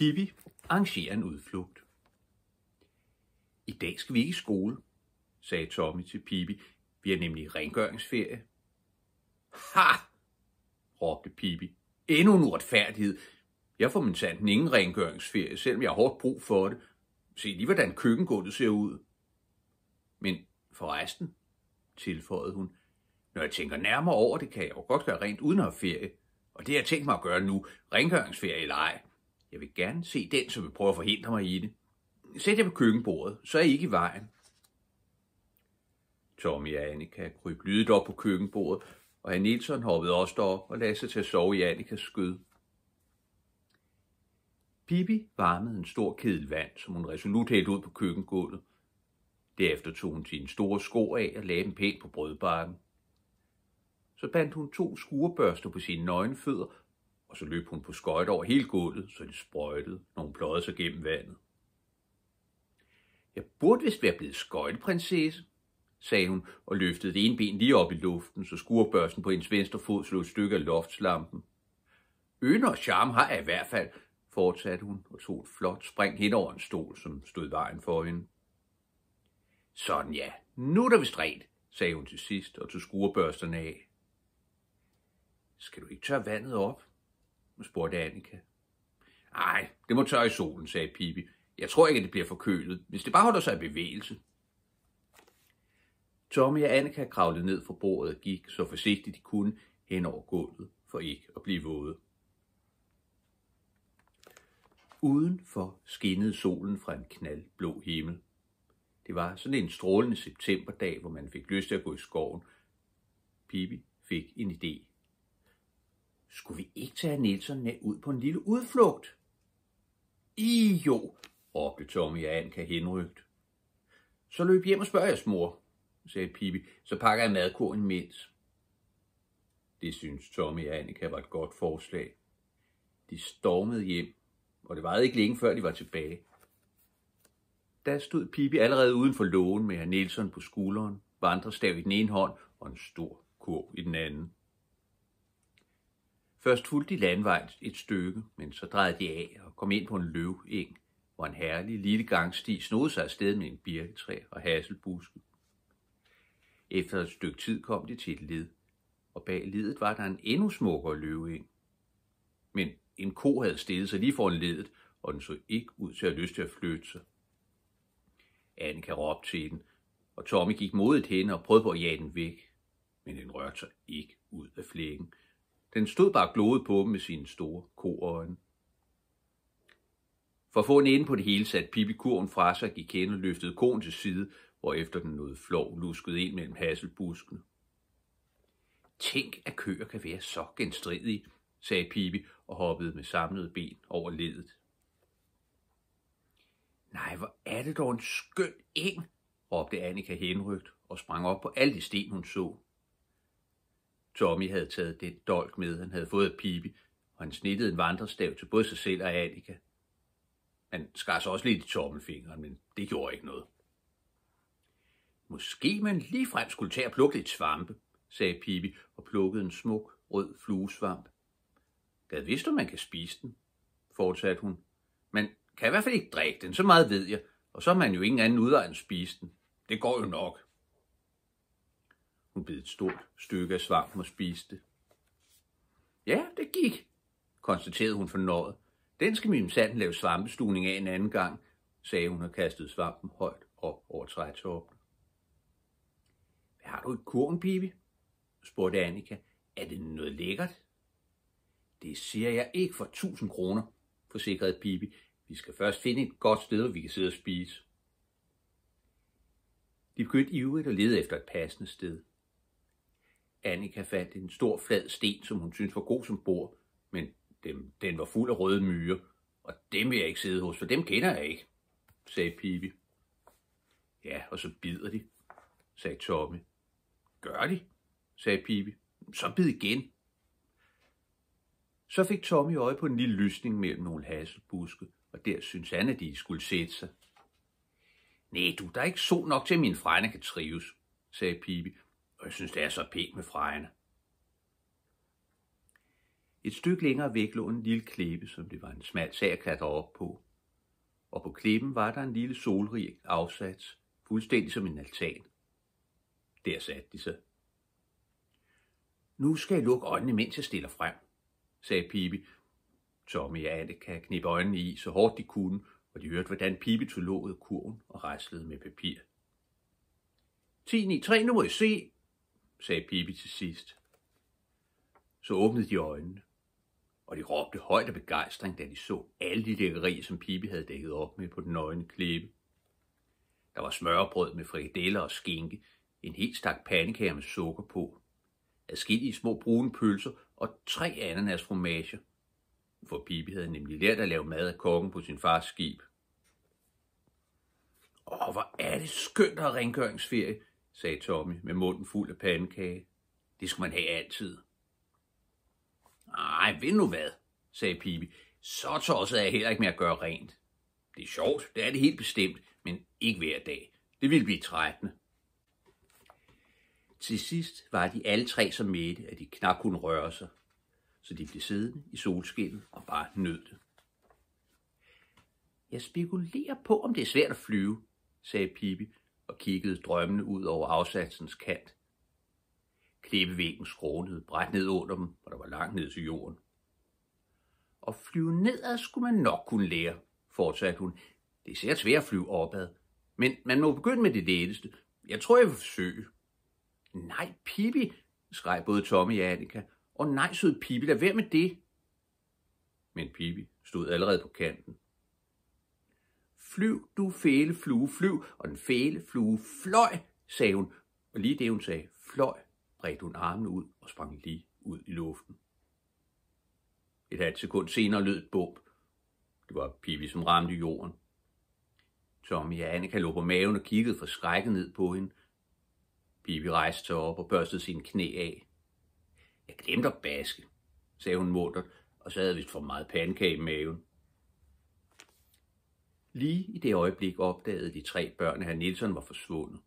Pippi, arrangerer en udflugt. I dag skal vi ikke i skole, sagde Tommy til Pippi. Vi er nemlig rengøringsferie. Ha! råbte Pippi. Endnu en uretfærdighed. Jeg får min sandt ingen rengøringsferie, selvom jeg har hårdt brug for det. Se lige, hvordan køkkengulvet ser ud. Men forresten, tilføjede hun, når jeg tænker nærmere over det, kan jeg jo godt gøre rent uden at have ferie. Og det har jeg tænkt mig at gøre nu, rengøringsferie eller ej. Jeg vil gerne se den, som vil prøve at forhindre mig i det. Sæt jer på køkkenbordet, så er I ikke i vejen. Tommy og Annika kryb lydet op på køkkenbordet, og herr Nielsen hoppede også derop og lagde sig til at sove i Annikas skød. Pippi varmede en stor kedel vand, som hun resolut hældte ud på køkkengulvet. Derefter tog hun sine store sko af og lagde dem pænt på brødbakken. Så bandt hun to skurebørster på sine nøgenfødder og så løb hun på skøjt over hele gulvet, så det sprøjtede, når hun pløjede sig gennem vandet. Jeg burde vist være blevet skøjteprinsesse, sagde hun og løftede det ene ben lige op i luften, så skurbørsten på hendes venstre fod slog et stykke af loftslampen. Øne og charme har jeg i hvert fald, fortsatte hun og tog et flot spring hen over en stol, som stod vejen for hende. Sådan ja, nu er der vist rent, sagde hun til sidst og tog skurbørsterne af. Skal du ikke tørre vandet op? spurgte Annika. Nej, det må tørre i solen, sagde Pippi. Jeg tror ikke, at det bliver forkølet, hvis det bare holder sig i bevægelse. Tommy og Annika kravlede ned fra bordet og gik så forsigtigt de kunne hen over gulvet for ikke at blive våde. Udenfor skinnede solen fra en knaldblå himmel. Det var sådan en strålende septemberdag, hvor man fik lyst til at gå i skoven. Pippi fik en idé. Skulle vi ikke tage Nielsen med ud på en lille udflugt? I jo, råbte Tommy og Anka henrygt. Så løb hjem og spørg jeres mor, sagde Pippi, så pakker jeg madkurven mindst. Det synes Tommy og Annika var et godt forslag. De stormede hjem, og det varede ikke længe før de var tilbage. Der stod Pippi allerede uden for lågen med herr Nielsen på skulderen, vandrestav i den ene hånd og en stor kurv i den anden. Først fulgte de landvejen et stykke, men så drejede de af og kom ind på en løveng, hvor en herlig lille gangsti snod sig afsted med en birketræ og hasselbuske. Efter et stykke tid kom de til et led, og bag ledet var der en endnu smukkere løveng. Men en ko havde stillet sig lige foran ledet, og den så ikke ud til at have lyst til at flytte sig. Annika råbte til den, og Tommy gik modet hen og prøvede på at jage den væk, men den rørte sig ikke ud af flækken, den stod bare gloede på dem med sine store koøjne. For at få en ende på det hele satte Pippi kurven fra sig, gik hen og løftede koen til side, hvorefter den nåede flov luskede ind mellem hasselbuskene. Tænk, at køer kan være så genstridige, sagde Pippi og hoppede med samlede ben over ledet. Nej, hvor er det dog en skøn eng, råbte Annika henrygt og sprang op på alle de sten, hun så. Tommy havde taget det dolk med, han havde fået af Pibi, og han snittede en vandrestav til både sig selv og Annika. Han skar sig også lidt i tommelfingeren, men det gjorde ikke noget. Måske man ligefrem skulle tage og plukke lidt svampe, sagde Pibi og plukkede en smuk rød fluesvamp. Gad vidste du, man kan spise den, fortsatte hun. Man kan i hvert fald ikke drikke den, så meget ved jeg, og så er man jo ingen anden udvej end spise den. Det går jo nok. Hun bed et stort stykke af svampen og spiste. Ja, det gik, konstaterede hun fornøjet. Den skal min sand lave svampestuning af en anden gang, sagde hun og kastede svampen højt op over trætoppen. Har du i kurven, Pippi? spurgte Annika. Er det noget lækkert? Det siger jeg ikke for 1000 kroner, forsikrede Pippi. Vi skal først finde et godt sted, hvor vi kan sidde og spise. De begyndte ivrigt at lede efter et passende sted. Annika fandt en stor flad sten, som hun syntes var god som bord, men dem, den var fuld af røde myrer, og dem vil jeg ikke sidde hos, for dem kender jeg ikke, sagde Pibi. Ja, og så bider de, sagde Tommy. Gør de, sagde Pibi. Så bid igen. Så fik Tommy øje på en lille lysning mellem nogle hasselbuske, og der syntes han, at de skulle sætte sig. Nej, du, der er ikke sol nok til, at min frejne kan trives, sagde Pibi, og jeg synes, det er så pænt med frejerne. Et stykke længere væk lå en lille klippe, som det var en smal sag at klatre op på. Og på klippen var der en lille solrig afsats, fuldstændig som en altan. Der satte de sig. Nu skal jeg lukke øjnene, mens jeg stiller frem, sagde Pibi. Tommy og Anne kan knippe øjnene i, så hårdt de kunne, og de hørte, hvordan Pibi tog låget kurven og rejslede med papir. 10 9, 3, nu må I se, sagde Pippi til sidst. Så åbnede de øjnene, og de råbte højt af begejstring, da de så alle de lækkerier, som Pippi havde dækket op med på den nøgne klippe. Der var smørbrød med frikadeller og skinke, en helt stak pandekager med sukker på, adskillige små brune pølser og tre ananasfromager, for Pippi havde nemlig lært at lave mad af kongen på sin fars skib. Åh, hvor er det skønt at rengøringsferie, sagde Tommy med munden fuld af pandekage. Det skulle man have altid. Nej, ved nu hvad, sagde Pibi. Så tosset er jeg heller ikke med at gøre rent. Det er sjovt, det er det helt bestemt, men ikke hver dag. Det ville blive trættende. Til sidst var de alle tre så mætte, at de knap kunne røre sig, så de blev siddende i solskinnet og bare nød det. Jeg spekulerer på, om det er svært at flyve, sagde Pippi, og kiggede drømmende ud over afsatsens kant. Klippevæggen skrånede bræt ned under dem, og der var langt ned til jorden. Og flyve nedad skulle man nok kunne lære, fortsatte hun. Det er svært svært at flyve opad, men man må begynde med det letteste. Jeg tror, jeg vil forsøge. Nej, Pippi, skreg både Tommy og Annika. Og nej, sød Pippi, lad være med det. Men Pippi stod allerede på kanten. Flyv, du fæle flue, flyv. Og den fæle flue fløj, sagde hun. Og lige det, hun sagde, fløj, bredte hun armene ud og sprang lige ud i luften. Et halvt sekund senere lød et bump. Det var Pippi, som ramte jorden. Tommy og Annika lå på maven og kiggede forskrækket ned på hende. Pippi rejste sig op og børstede sine knæ af. Jeg glemte at baske, sagde hun muttert, og så havde vist for meget pandekage i maven. Lige i det øjeblik opdagede de tre børn, at herr Nielsen var forsvundet.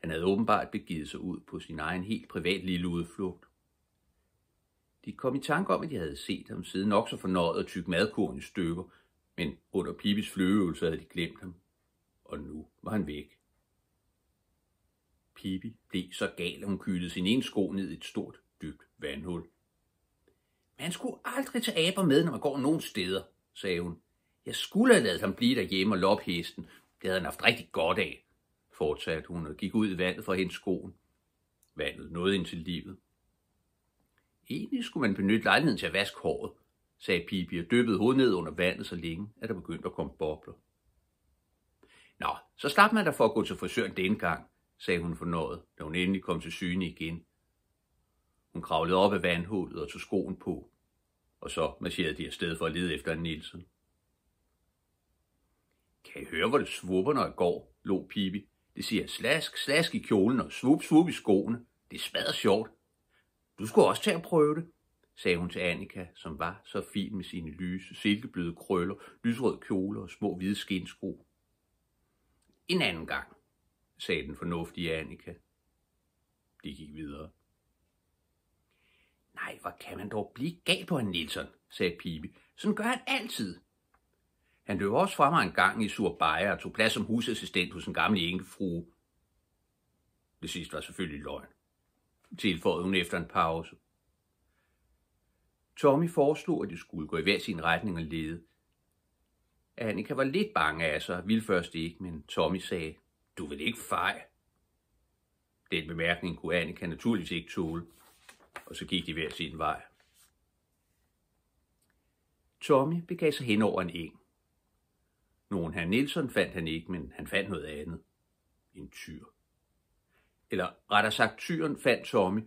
Han havde åbenbart begivet sig ud på sin egen helt privat lille udflugt. De kom i tanke om, at de havde set ham siden nok så fornøjet at tykke madkorn i stykker, men under Pibis flyveøvelse havde de glemt ham, og nu var han væk. Pibi blev så gal, at hun kyldede sin ene sko ned i et stort, dybt vandhul. Man skulle aldrig tage aber med, når man går nogen steder, sagde hun. Jeg skulle have lavet ham blive derhjemme og loppe hesten. Det havde han haft rigtig godt af, fortsatte hun og gik ud i vandet for at hente skoen. Vandet nåede ind til livet. Egentlig skulle man benytte lejligheden til at vaske håret, sagde Pippi og dyppede hovedet ned under vandet så længe, at der begyndte at komme bobler. Nå, så slap man da for at gå til frisøren dengang, gang, sagde hun fornøjet, da hun endelig kom til syne igen. Hun kravlede op af vandhullet og tog skoen på, og så marcherede de afsted for at lede efter Nielsen. Kan I høre, hvor det svupper, når jeg går, lå Pibi. Det siger slask, slask i kjolen og svup, svup i skoene. Det er svært sjovt. Du skulle også tage at prøve det, sagde hun til Annika, som var så fin med sine lyse, silkebløde krøller, lysrøde kjole og små hvide skinsko. En anden gang, sagde den fornuftige Annika. De gik videre. Nej, hvor kan man dog blive gal på en Nielsen, sagde Pibi. Sådan gør han altid. Han løb også fra mig en gang i Surbaja og tog plads som husassistent hos en gammel enkefrue. Det sidste var selvfølgelig løgn, tilføjede hun efter en pause. Tommy foreslog, at de skulle gå i hver sin retning og lede. Annika var lidt bange af sig, ville først ikke, men Tommy sagde, du vil ikke fej. Den bemærkning kunne Annika naturligvis ikke tåle, og så gik de hver sin vej. Tommy begav sig hen over en eng. Nogen herr Nielsen fandt han ikke, men han fandt noget andet. En tyr. Eller rettere sagt, tyren fandt Tommy,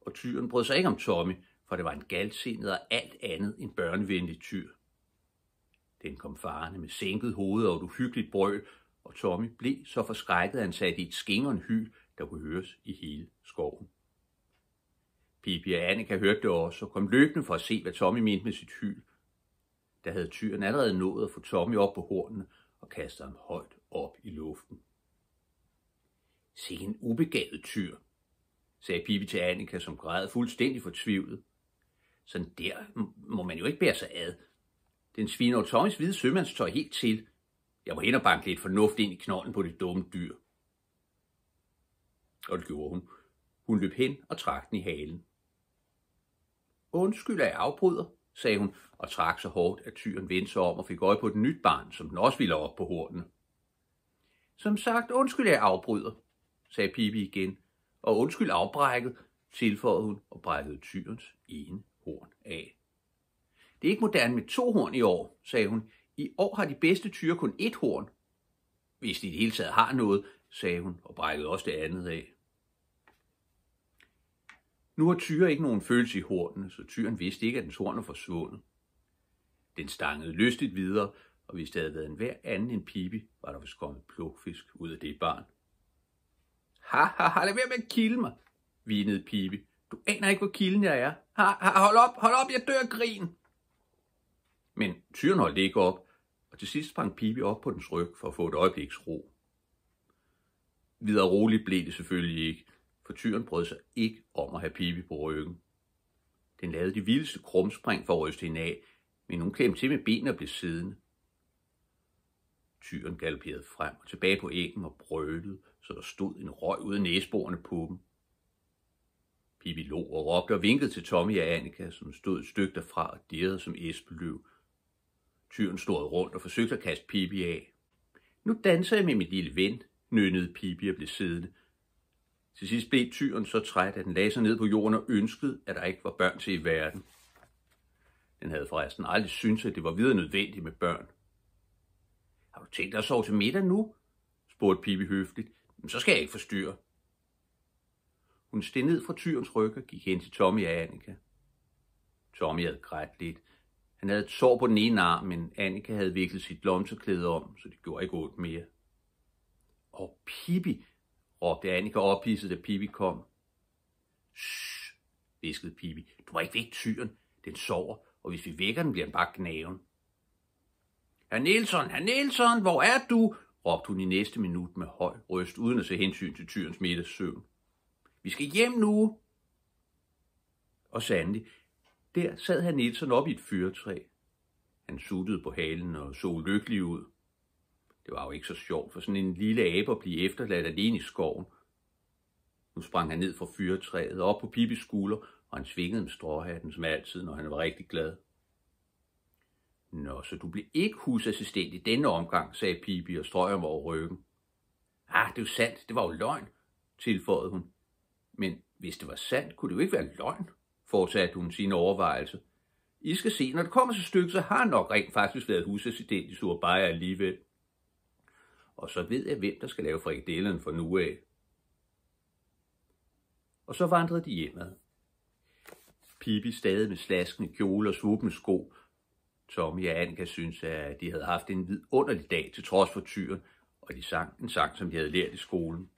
og tyren brød sig ikke om Tommy, for det var en galsindet og alt andet end børnevenlig tyr. Den kom farende med sænket hoved og et uhyggeligt brøl, og Tommy blev så forskrækket, at han satte i et skingeren hyl, der kunne høres i hele skoven. Pippi og Annika hørte det også og kom løbende for at se, hvad Tommy mente med sit hyl. Der havde tyren allerede nået at få Tommy op på hornene og kaste ham højt op i luften. Se en ubegavet tyr, sagde Pippi til Annika, som græd fuldstændig fortvivlet. Sådan der må man jo ikke bære sig ad. Den sviner Tommys hvide sømandstøj helt til. Jeg må hen og banke lidt fornuft ind i knollen på det dumme dyr. Og det gjorde hun. Hun løb hen og trak den i halen. Undskyld, at jeg afbryder, sagde hun, og trak så hårdt, at tyren vendte sig om og fik øje på et nyt barn, som den også ville op på hornene. Som sagt, undskyld, jeg afbryder, sagde Pippi igen, og undskyld afbrækket, tilføjede hun og brækkede tyrens ene horn af. Det er ikke moderne med to horn i år, sagde hun. I år har de bedste tyre kun ét horn. Hvis de i det hele taget har noget, sagde hun og brækkede også det andet af. Nu har Tyre ikke nogen følelse i hornene, så tyren vidste ikke, at dens horn var forsvundet. Den stangede lystigt videre, og hvis det havde været en hver anden end Pibi, var der vist kommet plukfisk ud af det barn. Ha, ha, ha, lad være med at kilde mig, vinede Pibi. Du aner ikke, hvor kilden jeg er. Ha, ha, hold op, hold op, jeg dør grin. Men tyren holdt ikke op, og til sidst sprang Pibi op på dens ryg for at få et øjebliks ro. Videre roligt blev det selvfølgelig ikke, for tyren brød sig ikke om at have Pibi på ryggen. Den lavede de vildeste krumspring for at ryste hende af, men hun klemte til med benene og blev siddende. Tyren galopperede frem og tilbage på æggen og brølede, så der stod en røg ud af næsbordene på dem. Pippi lå og råbte og vinkede til Tommy og Annika, som stod et stykke derfra og dirrede som æsbeløv. Tyren stod rundt og forsøgte at kaste Pippi af. Nu danser jeg med min lille ven, nynnede Pippi og blev siddende, til sidst blev tyren så træt, at den lagde sig ned på jorden og ønskede, at der ikke var børn til i verden. Den havde forresten aldrig syntes, at det var videre nødvendigt med børn. Har du tænkt dig at sove til middag nu? spurgte Pippi høfligt. Men så skal jeg ikke forstyrre. Hun steg ned fra tyrens ryg og gik hen til Tommy og Annika. Tommy havde grædt lidt. Han havde et sår på den ene arm, men Annika havde viklet sit lomseklæde om, så det gjorde ikke ondt mere. Og Pippi, råbte Annika ophidset, da Pippi kom. Shh, viskede Pippi. Du må ikke vække tyren. Den sover, og hvis vi vækker den, bliver den bare gnaven. Herr Nielsen, herr Nielsen, hvor er du? råbte hun i næste minut med høj røst, uden at se hensyn til tyrens middagssøvn. Vi skal hjem nu. Og sandelig, der sad herr Nielsen op i et fyrtræ. Han suttede på halen og så lykkelig ud. Det var jo ikke så sjovt for sådan en lille abe at blive efterladt alene i skoven. Nu sprang han ned fra fyretræet op på Pippis skulder, og han svingede med stråhatten som altid, når han var rigtig glad. Nå, så du blev ikke husassistent i denne omgang, sagde Pippi og strøg ham over ryggen. Ah, det er jo sandt, det var jo løgn, tilføjede hun. Men hvis det var sandt, kunne det jo ikke være løgn, fortsatte hun sin overvejelse. I skal se, når det kommer til stykket, så har han nok rent faktisk været husassistent i Surabaya alligevel. Og så ved jeg, hvem der skal lave frikadellerne for nu af. Og så vandrede de hjemad. Pippi stadig med slaskende kjole og svubende sko. Tommy og Anka synes, at de havde haft en vidunderlig dag til trods for tyren, og de sang en sang, som de havde lært i skolen.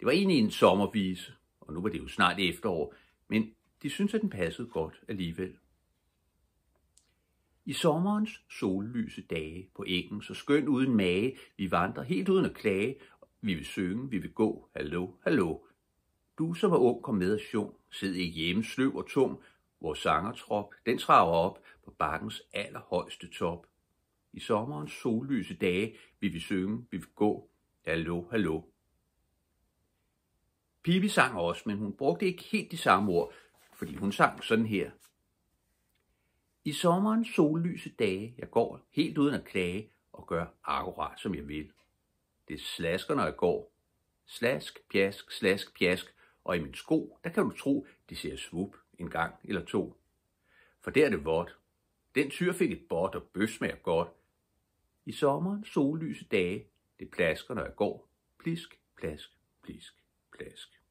Det var egentlig en sommervise, og nu var det jo snart efterår, men de synes, at den passede godt alligevel. I sommerens sollyse dage på engen, så skøn uden mage, vi vandrer helt uden at klage, vi vil synge, vi vil gå, hallo, hallo. Du som er ung, kom med og sjung, sid ikke hjemme, sløv og tung, vores sangertrop, den traver op på bakkens allerhøjeste top. I sommerens sollyse dage vil vi synge, vi vil gå, hallo, hallo. Pippi sang også, men hun brugte ikke helt de samme ord, fordi hun sang sådan her. I sommerens sollyse dage, jeg går helt uden at klage og gør akkurat som jeg vil. Det slasker, når jeg går. Slask, pjask, slask, pjask, og i min sko, der kan du tro, det ser svup en gang eller to. For der er det vådt. Den tyr fik et bot og bøs med godt. I sommeren sollyse dage, det plasker, når jeg går. Plisk, plask, plisk, plask.